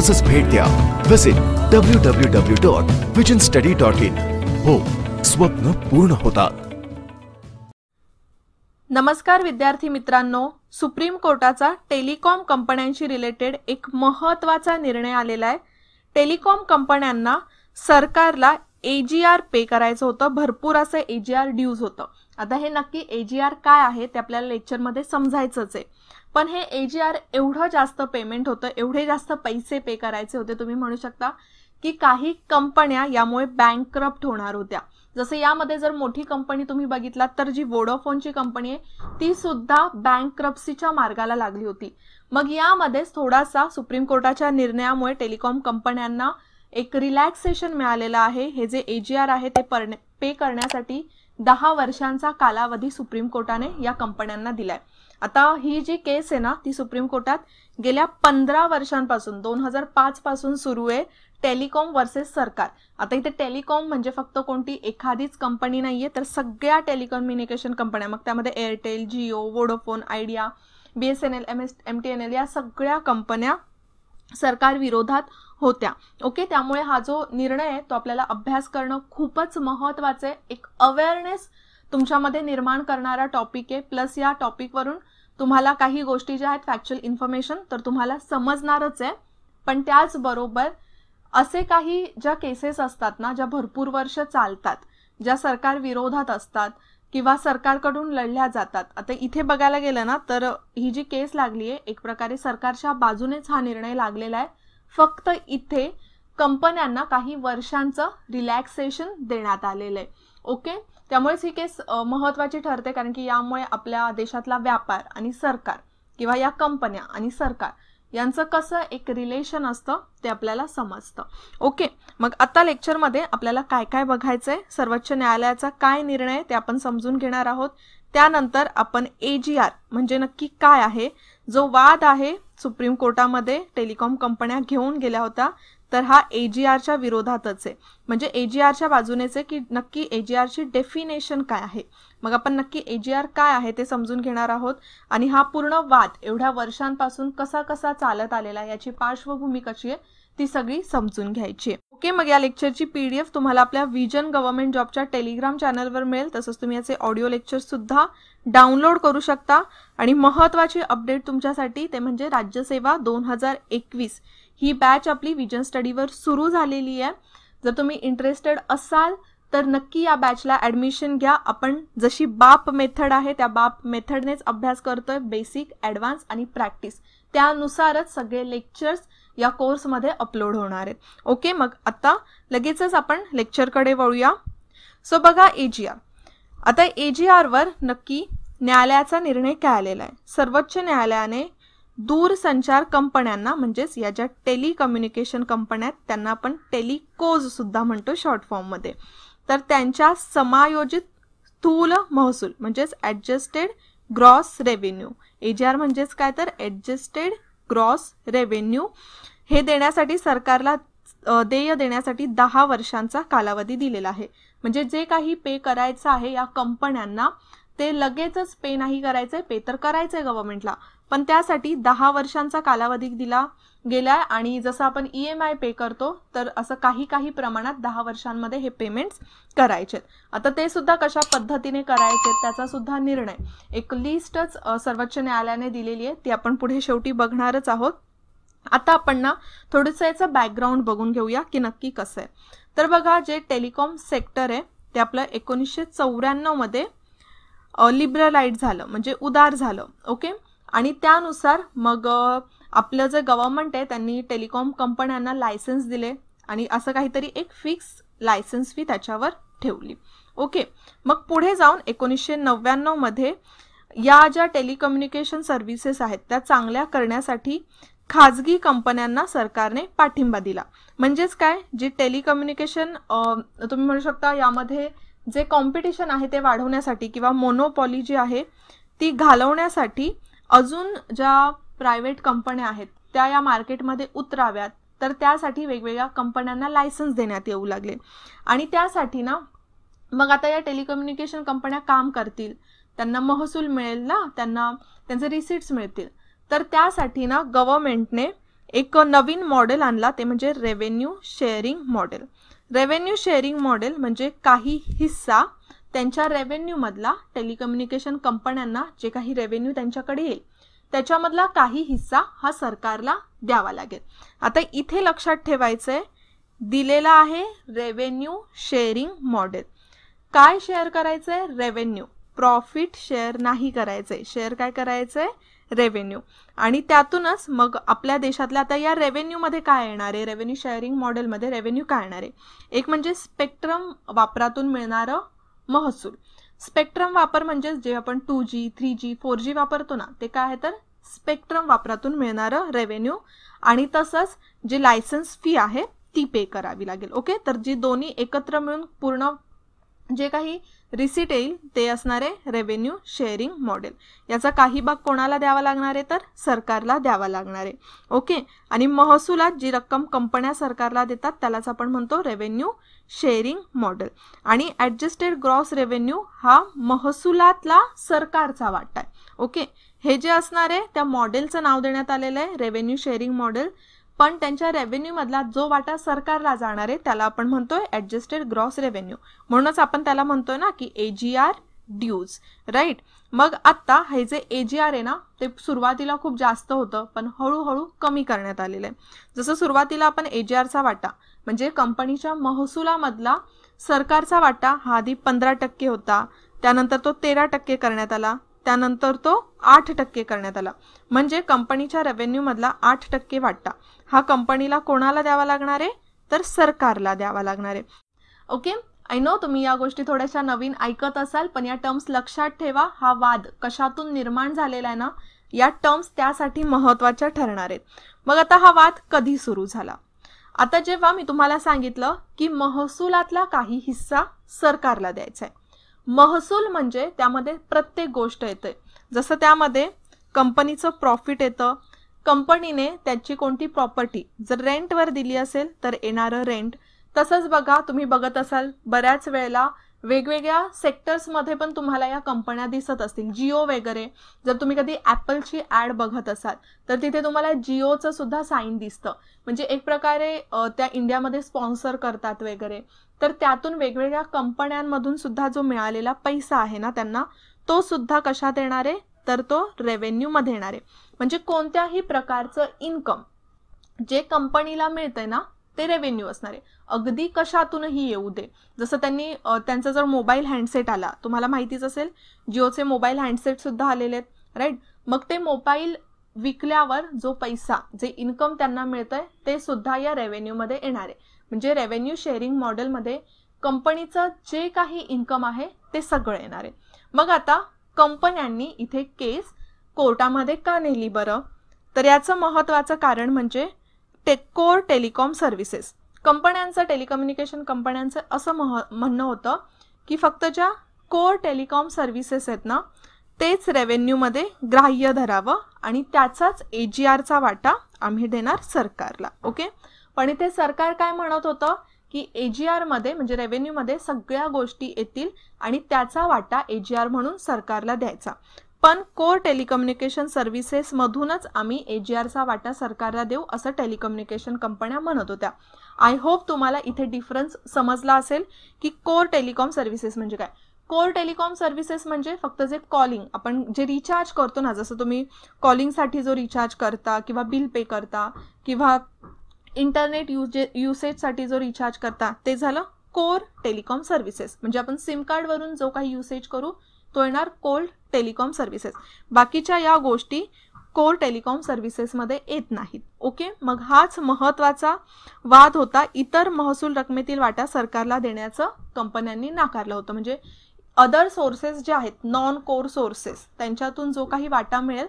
आजच भेट द्या visit W W W dot vision study dot in हो स्वप्न पूर्ण होता नमस्कार विद्यार्थी मित्रांनो सुप्रीम कोर्टाचा टेलिकॉम कंपन्यांशी रिलेटेड एक महत्वाचा निर्णय आलेला आहे टेलिकॉम कंपन्यांना सरकारला ए जी आर पे करायचं होतं भरपूर असं ए जी आर ड्यूज होतं आता हे नक्की ए जी आर काय आहे ते आपल्याला लेक्चरमध्ये समजायचंच आहे पण हे ए जी आर एवढं जास्त पेमेंट होतं एवढे जास्त पैसे पे करायचे होते तुम्ही म्हणू शकता की काही कंपन्या यामुळे बँक होणार होत्या जसं यामध्ये जर मोठी कंपनी तुम्ही बघितलात तर जी वोडोफोनची कंपनी आहे ती सुद्धा बँक मार्गाला लागली होती मग यामध्येच थोडासा सुप्रीम कोर्टाच्या निर्णयामुळे टेलिकॉम कंपन्यांना एक रिलॅक्सेशन मिळालेलं आहे हे जे एजीआर आहे ते पर पे करण्यासाठी दहा वर्षांचा कालावधी सुप्रीम कोर्टाने या कंपन्यांना दिलाय आता ही जी केस आहे ना ती सुप्रीम कोर्टात गेल्या पंधरा वर्षांपासून दोन हजार पाच पासून सुरू आहे टेलिकॉम वर्सेस सरकार आता इथे टेलिकॉम म्हणजे फक्त कोणती एखादीच कंपनी नाहीये तर सगळ्या टेलिकम्युनिकेशन कंपन्या मग त्यामध्ये Airtel Jio Vodafone Idea B S N L M S M T N L या सगळ्या कंपन्या सरकार विरोधात होत्या ओके त्यामुळे हा जो निर्णय आहे तो आपल्याला अभ्यास करणं खूपच महत्वाचं आहे एक अवेअरनेस तुमच्यामध्ये निर्माण करणारा टॉपिक आहे प्लस या टॉपिकवरून तुम्हाला काही गोष्टी ज्या आहेत फॅक्च्युअल इन्फॉर्मेशन तर तुम्हाला समजणारच आहे पण त्याचबरोबर असे काही ज्या केसेस असतात ना ज्या भरपूर वर्ष चालतात ज्या सरकार विरोधात असतात किंवा सरकारकडून लढल्या जातात आता इथे बघायला गेलं ना तर ही जी केस लागली आहे एक प्रकारे सरकारच्या बाजूनेच हा निर्णय लागलेला आहे फक्त इथे कंपन्यांना काही वर्षांचं रिलॅक्सेशन देण्यात आलेलं आहे ओके त्यामुळेच ही केस महत्त्वाची ठरते कारण की यामुळे आपल्या देशातला व्यापार आणि सरकार किंवा या कंपन्या आणि सरकार यांचं कसं एक रिलेशन असतं ते आपल्याला समजतं ओके मग आता लेक्चरमध्ये आपल्याला काय काय बघायचंय सर्वोच्च न्यायालयाचा काय निर्णय ते आपण समजून घेणार आहोत त्यानंतर आपण ए जी आर म्हणजे नक्की काय आहे जो वाद आहे सुप्रीम कोर्टामध्ये टेलिकॉम कंपन्या घेऊन गेल्या होत्या तर हा एजीआरच्या विरोधातच आहे म्हणजे एजीआरच्या बाजूनेच आहे की नक्की एजीआरची डेफिनेशन काय आहे मग आपण नक्की एजीआर काय आहे ते समजून घेणार आहोत आणि हा पूर्ण वाद एवढ्या वर्षांपासून कसा कसा चालत आलेला याची पार्श्वभूमी कशी आहे ती सगळी समजून घ्यायची ओके मग या लेक्चरची पीडीएफ तुम्हाला आपल्या व्हिजन गव्हर्नमेंट जॉबच्या टेलिग्राम चॅनलवर मिळेल तसंच तुम्ही याचे ऑडिओ लेक्चर सुद्धा डाउनलोड करू शकता आणि महत्वाची अपडेट तुमच्यासाठी ते म्हणजे राज्यसेवा दोन हजार एकवीस ही बॅच आपली विजन स्टडीवर सुरू झालेली आहे जर तुम्ही इंटरेस्टेड असाल तर नक्की या बॅचला ॲडमिशन घ्या आपण जशी बाप मेथड आहे त्या बाप मेथडनेच अभ्यास करतोय बेसिक ॲडव्हान्स आणि प्रॅक्टिस त्यानुसारच सगळे लेक्चर्स या कोर्समध्ये अपलोड होणार आहेत ओके मग आता लगेचच आपण लेक्चरकडे वळूया सो बघा ए जी आर आता ए जी आरवर नक्की न्यायालयाचा निर्णय काय आलेला आहे सर्वोच्च न्यायालयाने दूरसंचार कंपन्यांना म्हणजेच या ज्या टेलिकम्युनिकेशन कंपन्या आहेत त्यांना आपण टेलिकोज सुद्धा म्हणतो शॉर्ट फॉर्ममध्ये तर त्यांच्या समायोजित स्थूल महसूल म्हणजेच ॲडजस्टेड ग्रॉस रेव्हेन्यू एजीआर म्हणजेच काय तर ॲडजस्टेड ग्रॉस रेव्हेन्यू हे देण्यासाठी सरकारला देय देण्यासाठी दहा वर्षांचा कालावधी दिलेला आहे म्हणजे जे काही पे करायचं आहे या कंपन्यांना ते लगेचच पे नाही करायचंय पे तर करायचंय गव्हर्नमेंटला पण त्यासाठी दहा वर्षांचा कालावधी दिला गेलाय आणि जसं आपण ई एम आय पे करतो तर असं काही काही प्रमाणात दहा वर्षांमध्ये हे पेमेंट्स करायचे आता ते सुद्धा कशा पद्धतीने करायचे त्याचा सुद्धा निर्णय एक लिस्टच सर्वोच्च न्यायालयाने दिलेली आहे ती आपण पुढे शेवटी बघणारच आहोत आता आपण ना थोडंसं याचं बॅकग्राऊंड बघून घेऊया की नक्की कसं आहे तर बघा जे टेलिकॉम सेक्टर आहे ते आपलं एकोणीसशे चौऱ्याण्णवमध्ये लिबरलाइट झालं म्हणजे उदार झालं ओके आणि त्यानुसार मग आपलं जे गव्हर्नमेंट आहे त्यांनी टेलिकॉम कंपन्यांना लायसन्स दिले आणि असं काहीतरी एक फिक्स लायसन्स फी त्याच्यावर ठेवली ओके मग पुढे जाऊन एकोणीसशे नव्याण्णवमध्ये या ज्या टेलिकम्युनिकेशन सर्व्हिसेस आहेत त्या चांगल्या करण्यासाठी खाजगी कंपन्यांना सरकारने पाठिंबा दिला म्हणजेच काय जे टेलिकम्युनिकेशन तुम्ही म्हणू शकता यामध्ये जे कॉम्पिटिशन आहे ते वाढवण्यासाठी किंवा मोनोपॉली जी आहे ती घालवण्यासाठी अजून ज्या प्रायव्हेट कंपन्या आहेत त्या या मार्केटमध्ये उतराव्यात तर त्यासाठी वेगवेगळ्या कंपन्यांना लायसन्स देण्यात येऊ लागले आणि त्यासाठी ना मग आता या टेलिकम्युनिकेशन कंपन्या काम करतील त्यांना महसूल मिळेल ना त्यांना त्यांचे रिसिट्स मिळतील तर त्यासाठी ना गव्हर्मेंटने एक नवीन मॉडेल आणला ते म्हणजे revenue sharing model revenue sharing model म्हणजे काही हिस्सा त्यांच्या रेव्हेन्यूमधला टेलिकम्युनिकेशन कंपन्यांना जे काही रेव्हेन्यू त्यांच्याकडे येईल त्याच्यामधला काही हिस्सा हा सरकारला द्यावा लागेल आता इथे लक्षात ठेवायचं आहे दिलेला आहे रेव्हेन्यू शेअरिंग मॉडेल काय शेअर करायचं आहे रेव्हेन्यू प्रॉफिट शेअर नाही करायचं आहे शेअर काय करायचं आहे रेव्हेन्यू आणि त्यातूनच मग आपल्या देशातल्या आता या मध्ये काय येणार आहे रेव्हेन्यू शेअरिंग मॉडेलमध्ये रेव्हेन्यू काय येणार आहे एक म्हणजे स्पेक्ट्रम वापरातून मिळणारं महसूल स्पेक्ट्रम वापर म्हणजेच जे आपण two G three G four G वापरतो ना ते काय आहे तर स्पेक्ट्रम वापरातून मिळणारं रेव्हेन्यू आणि तसंच जे लायसन्स फी आहे ती पे करावी लागेल ओके तर जी दोन्ही एकत्र मिळून पूर्ण जे काही रिसीट येईल ते असणारे रेव्हेन्यू शेअरिंग मॉडेल याचा काही भाग कोणाला द्यावा लागणार आहे तर सरकारला द्यावा लागणार आहे ओके आणि महसुलात जी रक्कम कंपन्या सरकारला देतात त्यालाच आपण म्हणतो रेव्हेन्यू शेअरिंग मॉडेल आणि ॲडजस्टेड ग्रॉस रेव्हेन्यू हा महसुलातला सरकारचा वाटा आहे ओके हे जे असणार आहे त्या मॉडेलचं नाव देण्यात आलेलं आहे रेव्हेन्यू शेअरिंग मॉडेल पण त्यांच्या मधला जो वाटा सरकारला जाणार आहे त्याला आपण म्हणतोय ॲडजस्टेड ग्रॉस रेव्हेन्यू म्हणूनच आपण त्याला म्हणतोय ना की A G R dues right मग आत्ता हे जे ए जी आर आहे ना ते सुरुवातीला खूप जास्त होतं पण हळूहळू कमी करण्यात आलेलं आहे जसं सुरुवातीला आपण ए जी आरचा वाटा म्हणजे कंपनीच्या महसुलामधला सरकारचा वाटा हा आधी पंधरा टक्के होता त्यानंतर तो तेरा टक्के करण्यात आला त्यानंतर तो आठ टक्के करण्यात आला म्हणजे कंपनीच्या मधला आठ टक्के वाटता हा कंपनीला कोणाला द्यावा लागणार आहे तर सरकारला द्यावा लागणार आहे ओके आय नो तुम्ही या गोष्टी थोड्याशा नवीन ऐकत असाल पण या टर्म्स लक्षात ठेवा हा वाद कशातून निर्माण झालेला आहे ना या टर्म्स त्यासाठी महत्त्वाच्या ठरणार आहेत मग आता हा वाद कधी सुरू झाला आता जेव्हा मी तुम्हाला सांगितलं की महसुलातला काही हिस्सा सरकारला द्यायचा आहे महसूल म्हणजे त्यामध्ये प्रत्येक गोष्ट येते जसं त्यामध्ये कंपनीचं प्रॉफिट येतं कंपनीने त्याची कोणती प्रॉपर्टी जर रेंटवर दिली असेल तर येणारं रेंट तसंच बघा तुम्ही बघत असाल बऱ्याच वेळेला वेगवेगळ्या सेक्टर्समध्ये पण तुम्हाला या कंपन्या दिसत असतील जिओ वगैरे जर तुम्ही कधी ॲपलची ॲड बघत असाल तर तिथे तुम्हाला जिओचं सुद्धा साईन दिसतं म्हणजे एक प्रकारे त्या इंडियामध्ये स्पॉन्सर करतात वगैरे तर त्यातून वेगवेगळ्या कंपन्यांमधून सुद्धा जो मिळालेला पैसा आहे ना त्यांना तो सुद्धा कशात येणार आहे तर तो मध्ये येणार आहे म्हणजे कोणत्याही प्रकारचं इन्कम जे कंपनीला मिळतंय ना ते रेव्हेन्यू असणार आहे अगदी कशातूनही येऊ दे जसं त्यांनी त्यांचा जर मोबाईल हँडसेट आला तुम्हाला माहितीच असेल जिओचे मोबाईल हँडसेट सुद्धा आलेले आहेत राईट मग ते मोबाईल विकल्यावर जो पैसा जे इन्कम त्यांना मिळतंय ते सुद्धा या मध्ये येणार आहे म्हणजे रेव्हेन्यू शेअरिंग मॉडेलमध्ये कंपनीचं जे काही इन्कम आहे ते सगळं येणार आहे मग आता कंपन्यांनी इथे केस कोर्टामध्ये का नेली बरं तर याचं महत्त्वाचं कारण म्हणजे कोर टेलिकॉम सर्व्हिसेस कंपन्यांचं टेलिकम्युनिकेशन कंपन्यांचं असं मह म्हणणं होतं की फक्त ज्या कोर टेलिकॉम सर्व्हिसेस आहेत ना तेच रेव्हेन्यूमध्ये ग्राह्य धरावं आणि त्याचाच ए जी आरचा वाटा आम्ही देणार सरकारला ओके पण इथे सरकार काय म्हणत होतं की मध्ये म्हणजे मध्ये सगळ्या गोष्टी येतील आणि त्याचा वाटा एजीआर म्हणून सरकारला द्यायचा पण कोर टेलिकम्युनिकेशन सर्व्हिसेसमधूनच आम्ही एजीआरचा वाटा सरकारला देऊ असं टेलिकम्युनिकेशन कंपन्या म्हणत होत्या आय होप तुम्हाला इथे डिफरन्स समजला असेल की कोर टेलिकॉम सर्व्हिसेस म्हणजे काय कोर टेलिकॉम सर्व्हिसेस म्हणजे फक्त जे कॉलिंग आपण जे रिचार्ज करतो ना जसं तुम्ही कॉलिंगसाठी जो रिचार्ज करता किंवा बिल पे करता किंवा इंटरनेट युजे युसेजसाठी जो रिचार्ज करता ते झालं कोर टेलिकॉम सर्व्हिसेस म्हणजे आपण सिम कार्डवरून जो काही युसेज करू तो येणार कोल्ड टेलिकॉम सर्व्हिसेस बाकीच्या या गोष्टी कोर टेलिकॉम सर्व्हिसेसमध्ये येत नाहीत ओके मग हाच महत्वाचा वाद होता इतर महसूल रकमेतील वाटा सरकारला देण्याचं कंपन्यांनी नाकारलं होतं म्हणजे अदर सोर्सेस जे आहेत नॉन कोर सोर्सेस त्यांच्यातून जो काही वाटा मिळेल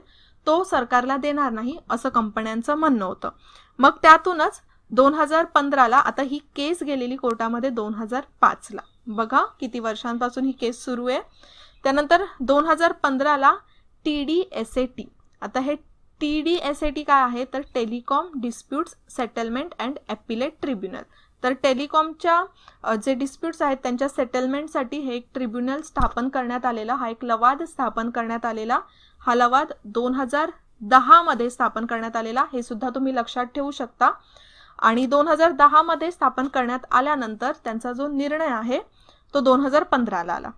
तो सरकारला देणार नाही असं कंपन्यांचं म्हणणं होतं मग त्यातूनच दोन हजार पंधराला आता ही केस गेलेली कोर्टामध्ये दोन हजार पाचला बघा किती वर्षांपासून ही केस सुरू आहे त्यानंतर दोन हजार पंधराला T D S A T आता हे T D S A T काय आहे तर telecom disputes settlement and appellate tribunal तर टेलिकॉमच्या जे डिस्प्यूट्स आहेत त्यांच्या सेटलमेंटसाठी हे एक ट्रिब्युनल स्थापन करण्यात आलेला हा एक लवाद स्थापन करण्यात आलेला हा लवाद दोन हजार दहा मध्ये स्थापन करण्यात आलेला हे सुद्धा तुम्ही लक्षात ठेवू शकता आणि दोन हजार दहा मध्ये स्थापन करण्यात आल्यानंतर त्यांचा जो निर्णय आहे तो दोन हजार पंधराला आला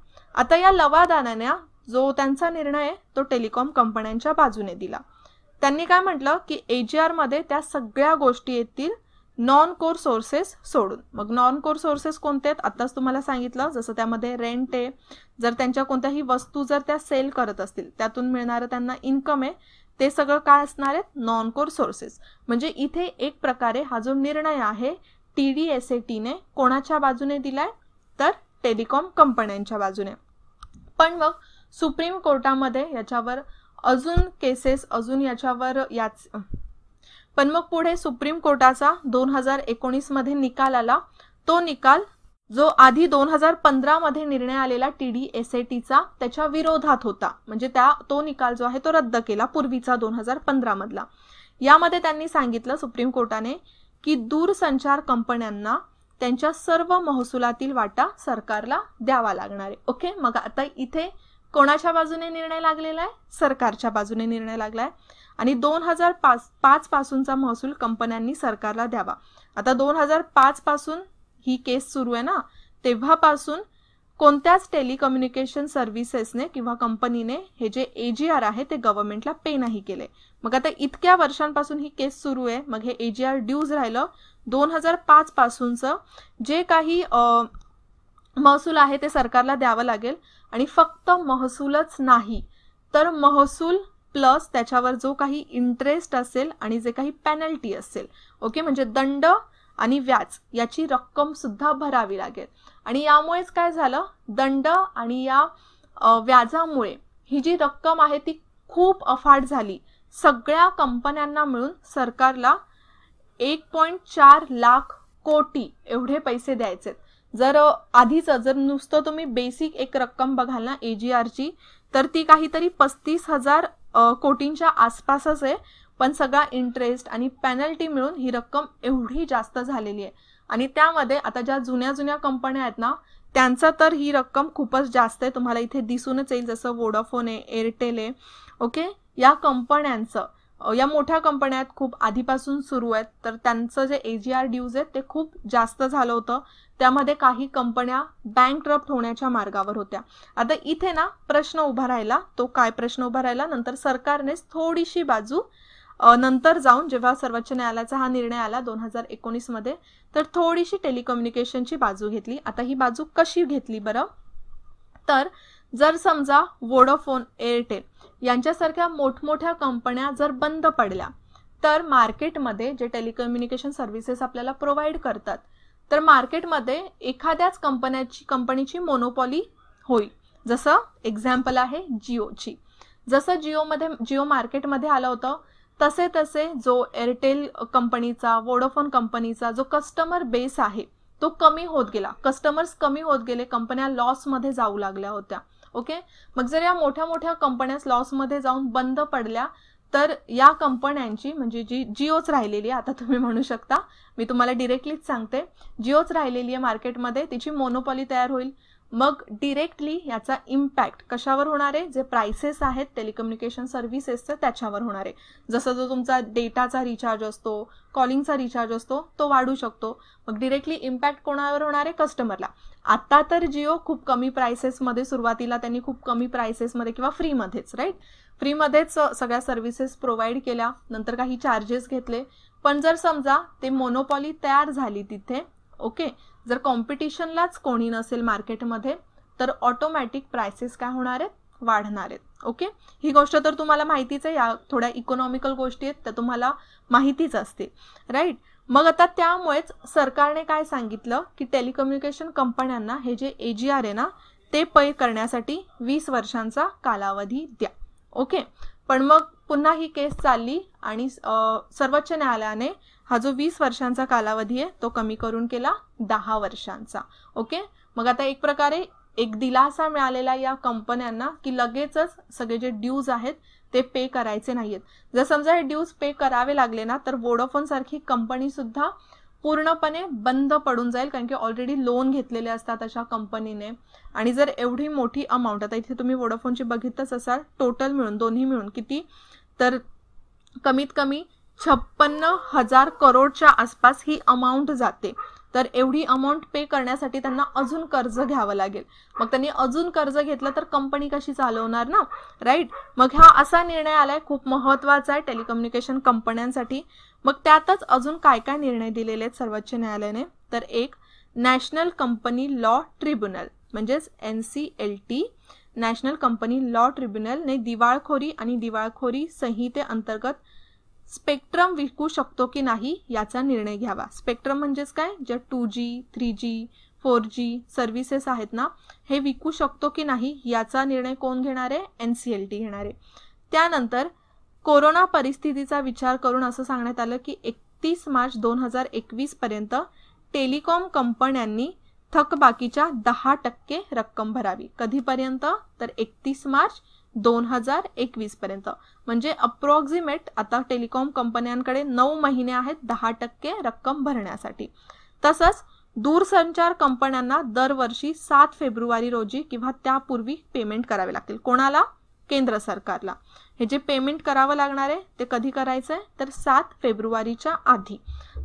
आता या लवादानाने जो त्यांचा निर्णय आहे तो टेलिकॉम कंपन्यांच्या बाजूने दिला त्यांनी काय म्हटलं की एजीआर मध्ये त्या सगळ्या गोष्टी येतील नॉन कोर सोर्सेस सोडून मग नॉन कोर सोर्सेस कोणते आहेत आताच तुम्हाला सांगितलं जसं त्यामध्ये रेंट आहे जर त्यांच्या कोणत्याही वस्तू जर त्या सेल करत असतील त्यातून मिळणारं त्यांना इन्कम आहे ते सगळं काय असणार आहेत नॉन कोर सोर्सेस म्हणजे इथे एक प्रकारे हा जो निर्णय आहे टी डी एस ए टीने कोणाच्या बाजूने दिलाय तर टेलिकॉम कंपन्यांच्या बाजूने पण मग सुप्रीम कोर्टामध्ये याच्यावर अजून केसेस अजून याच्यावर याच पण मग पुढे सुप्रीम कोर्टाचा दोन हजार एकोणीसमध्ये निकाल आला तो निकाल जो आधी दोन हजार पंधरामध्ये निर्णय आलेला टी डी एस ए टीचा त्याच्या विरोधात होता म्हणजे त्या तो निकाल जो आहे तो रद्द केला पूर्वीचा दोन हजार मधला यामध्ये त्यांनी सांगितलं सुप्रीम कोर्टाने की दूरसंचार कंपन्यांना त्यांच्या सर्व महसुलातील वाटा सरकारला द्यावा लागणार आहे ओके मग आता इथे कोणाच्या बाजूने निर्णय लागलेला आहे सरकारच्या बाजूने निर्णय लागलाय आणि दोन हजार पाच पाच पासूनचा महसूल कंपन्यांनी सरकारला द्यावा आता दोन हजार पाच पासून ही केस सुरू आहे ना तेव्हापासून कोणत्याच टेलिकम्युनिकेशन सर्व्हिसेसने किंवा कंपनीने हे जे एजीआर आहे ते गव्हर्नमेंटला पे नाही केले मग आता इतक्या वर्षांपासून ही केस सुरू आहे मग हे एजीआर ड्यूज राहिलं दोन हजार पाच पासूनचं जे काही महसूल आहे ते सरकारला द्यावं लागेल आणि फक्त महसूलच नाही तर महसूल प्लस त्याच्यावर जो काही इंटरेस्ट असेल आणि जे काही पेनल्टी असेल ओके म्हणजे दंड आणि व्याज याची सुद्धा भरावी लागेल आणि यामुळेच काय झालं दंड आणि या व्याजामुळे ही जी रक्कम आहे ती खूप अफाट झाली सगळ्या कंपन्यांना मिळून सरकारला एक पॉईंट चार लाख कोटी एवढे पैसे द्यायचे जर आधीच जर नुसतं तुम्ही बेसिक एक रक्कम बघाल ना ए जी आरची तर ती काहीतरी पस्तीस हजार कोटींच्या आसपासच आहे पण सगळा इंटरेस्ट आणि पेनल्टी मिळून ही रक्कम एवढी जास्त झालेली आहे आणि त्यामध्ये आता ज्या जुन्या जुन्या कंपन्या आहेत ना त्यांचा तर ही रक्कम खूपच जास्त आहे तुम्हाला इथे दिसूनच येईल जसं वोडाफोन आहे एअरटेल आहे ओके या कंपन्यांचं या मोठ्या कंपन्या आहेत खूप आधीपासून सुरू आहेत तर त्यांचं जे ए जी आर ड्यूज आहेत ते खूप जास्त झालं होतं त्यामध्ये काही कंपन्या बँक ट्रप्ट होण्याच्या मार्गावर होत्या आता इथे ना प्रश्न उभा राहिला तो काय प्रश्न उभा राहिला नंतर सरकारनेच थोडीशी बाजू नंतर जाऊन जेव्हा सर्वोच्च न्यायालयाचा हा निर्णय आला दोन हजार एकोणीसमध्ये तर थोडीशी टेलिकम्युनिकेशनची बाजू घेतली आता ही बाजू कशी घेतली बरं तर जर समजा वोडोफोन एअरटेल यांच्यासारख्या मोठमोठ्या कंपन्या जर बंद पडल्या तर मार्केटमध्ये जे टेलिकम्युनिकेशन सर्व्हिसेस आपल्याला प्रोव्हाइड करतात तर मार्केटमध्ये एखाद्याच कंपन्याची कंपनीची मोनोपॉली होईल जसं एक्झाम्पल आहे जिओची जसं जिओमध्ये जिओ मार्केटमध्ये आलं होतं तसे तसे जो एअरटेल कंपनीचा वोडोफोन कंपनीचा जो कस्टमर बेस आहे तो कमी होत गेला कस्टमर्स कमी होत गेले कंपन्या लॉसमध्ये जाऊ लागल्या होत्या ओके मग जर या मोठ्या मोठ्या लॉस लॉसमध्ये जाऊन बंद पडल्या तर या कंपन्यांची म्हणजे जी जिओच राहिलेली आहे आता तुम्ही म्हणू शकता मी तुम्हाला डिरेक्टलीच सांगते जिओच राहिलेली आहे मार्केटमध्ये तिची मोनोपॉली तयार होईल मग डिरेक्टली याचा इम्पॅक्ट कशावर होणार आहे जे प्राइसेस आहेत टेलिकम्युनिकेशन सर्व्हिसेसचं त्याच्यावर होणार आहे जसं जो तुमचा डेटाचा रिचार्ज असतो कॉलिंगचा रिचार्ज असतो तो वाढू शकतो मग डिरेक्टली इम्पॅक्ट कोणावर होणार आहे कस्टमरला आता तर जिओ खूप कमी प्राइसेसमध्ये सुरुवातीला त्यांनी खूप कमी प्राइसेसमध्ये किंवा फ्रीमध्येच राईट फ्रीमध्येच सगळ्या सर्व्हिसेस प्रोव्हाइड केल्या नंतर काही चार्जेस घेतले पण जर समजा ते मोनोपॉली तयार झाली तिथे ओके जर कॉम्पिटिशनलाच कोणी नसेल मार्केटमध्ये तर ऑटोमॅटिक प्राइसेस काय होणार आहेत वाढणार आहेत ओके ही गोष्ट तर तुम्हाला माहितीच आहे या थोड्या इकॉनॉमिकल गोष्टी आहेत त्या तुम्हाला माहितीच असते राईट मग आता त्यामुळेच सरकारने काय सांगितलं की टेलिकम्युनिकेशन कंपन्यांना हे जे ए जी आर आहे ना ते पै करण्यासाठी वीस वर्षांचा कालावधी द्या ओके पण मग पुन्हा ही केस चालली आणि सर्वोच्च न्यायालयाने हा जो वीस वर्षांचा कालावधी आहे तो कमी करून केला दहा वर्षांचा ओके मग आता एक प्रकारे एक दिलासा मिळालेला या कंपन्यांना की लगेचच सगळे जे ड्यूज आहेत ते पे करायचे नाहीत जर समजा हे ड्यूज पे करावे लागले ना तर वोडोफोन सारखी कंपनी सुद्धा पूर्णपणे बंद पडून जाईल कारण की ऑलरेडी लोन घेतलेले असतात अशा कंपनीने आणि जर एवढी मोठी अमाऊंट आता इथे तुम्ही वोडाफोनची बघितच असाल टोटल मिळून दोन्ही मिळून किती तर कमीत कमी छप्पन्न हजार करोडच्या आसपास ही अमाऊंट जाते तर एवढी अमाऊंट पे करण्यासाठी त्यांना अजून कर्ज घ्यावं लागेल मग त्यांनी अजून कर्ज घेतलं तर कंपनी कशी चालवणार ना राईट मग हा असा निर्णय आलाय खूप महत्वाचा आहे टेलिकम्युनिकेशन कंपन्यांसाठी मग त्यातच अजून काय काय निर्णय दिलेले आहेत सर्वोच्च न्यायालयाने तर एक नॅशनल कंपनी लॉ ट्रिब्युनल म्हणजेच N C L T national company law ट्रिब्युनलने दिवाळखोरी आणि दिवाळखोरी संहितेअंतर्गत स्पेक्ट्रम विकू शकतो की नाही याचा निर्णय घ्यावा स्पेक्ट्रम म्हणजेच काय जे two G three G four G services आहेत ना हे विकू शकतो की नाही याचा निर्णय कोण घेणार आहे एन सी एल टी घेणार आहे त्यानंतर कोरोना परिस्थितीचा विचार करून असं सांगण्यात आलं की एकतीस मार्च दोन हजार एकवीसपर्यंत टेलिकॉम कंपन्यांनी थकबाकीच्या दहा टक्के रक्कम भरावी कधीपर्यंत तर एकतीस मार्च दोन हजार एकवीस पर्यंत म्हणजे अप्रॉक्सिमेट आता टेलिकॉम कंपन्यांकडे नऊ महिने आहेत दहा टक्के रक्कम भरण्यासाठी तसंच दूरसंचार कंपन्यांना दरवर्षी सात फेब्रुवारी रोजी किंवा त्यापूर्वी पेमेंट करावे लागतील कोणाला केंद्र सरकारला हे जे पेमेंट करावं लागणार आहे ते कधी करायचंय तर सात फेब्रुवारीच्या आधी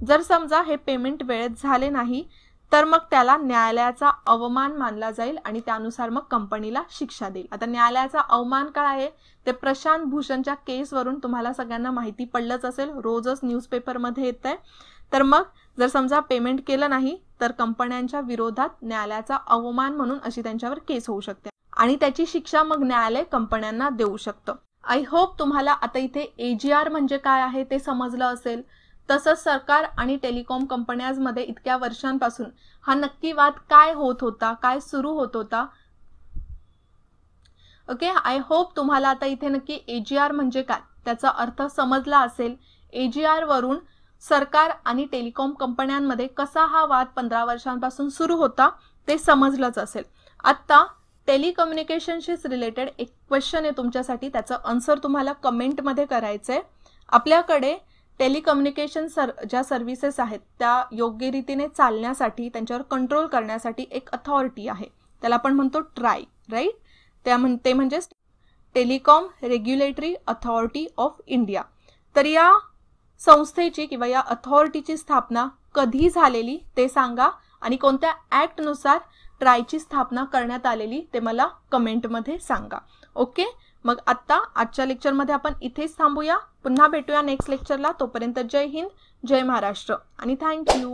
जर समजा हे पेमेंट वेळेत झाले नाही तर मग त्याला न्यायालयाचा अवमान मानला जाईल आणि त्यानुसार मग कंपनीला शिक्षा देईल आता न्यायालयाचा अवमान काय आहे ते प्रशांत भूषणच्या केसवरून तुम्हाला सगळ्यांना माहिती पडलंच असेल रोजच न्यूजपेपरमध्ये येत आहे तर मग जर समजा पेमेंट केलं नाही तर कंपन्यांच्या विरोधात न्यायालयाचा अवमान म्हणून अशी त्यांच्यावर केस होऊ शकते आणि त्याची शिक्षा मग न्यायालय कंपन्यांना देऊ शकतं आय होप तुम्हाला आता इथे एजीआर म्हणजे काय आहे ते समजलं असेल तसंच सरकार आणि टेलिकॉम कंपन्यांमध्ये इतक्या वर्षांपासून हा नक्की वाद काय होत होता काय सुरू होत होता ओके आय होप तुम्हाला आता इथे नक्की एजीआर म्हणजे काय त्याचा अर्थ समजला असेल एजीआर वरून सरकार आणि टेलिकॉम कंपन्यांमध्ये कसा हा वाद पंधरा वर्षांपासून सुरू होता ते समजलंच असेल आत्ता टेलिकम्युनिकेशनशीच रिलेटेड एक क्वेश्चन आहे तुमच्यासाठी त्याचं आन्सर तुम्हाला कमेंटमध्ये करायचं आहे आपल्याकडे टेलिकम्युनिकेशन सर ज्या सर्व्हिसेस आहेत त्या योग्य रीतीने चालण्यासाठी त्यांच्यावर कंट्रोल करण्यासाठी एक अथॉरिटी आहे त्याला आपण म्हणतो ट्राय राईट त्या म्हण ते म्हणजेच telecom regulatory authority of India तर या संस्थेची किंवा या अथॉरिटीची स्थापना कधी झालेली ते सांगा आणि कोणत्या ऍक्टनुसार ट्रायची स्थापना करण्यात आलेली ते मला कमेंटमध्ये सांगा ओके मग आत्ता आजच्या लेक्चरमध्ये आपण इथेच थांबूया पुन्हा भेटूया नेक्स्ट लेक्चरला तोपर्यंत जय हिंद जय महाराष्ट्र आणि थँक्यू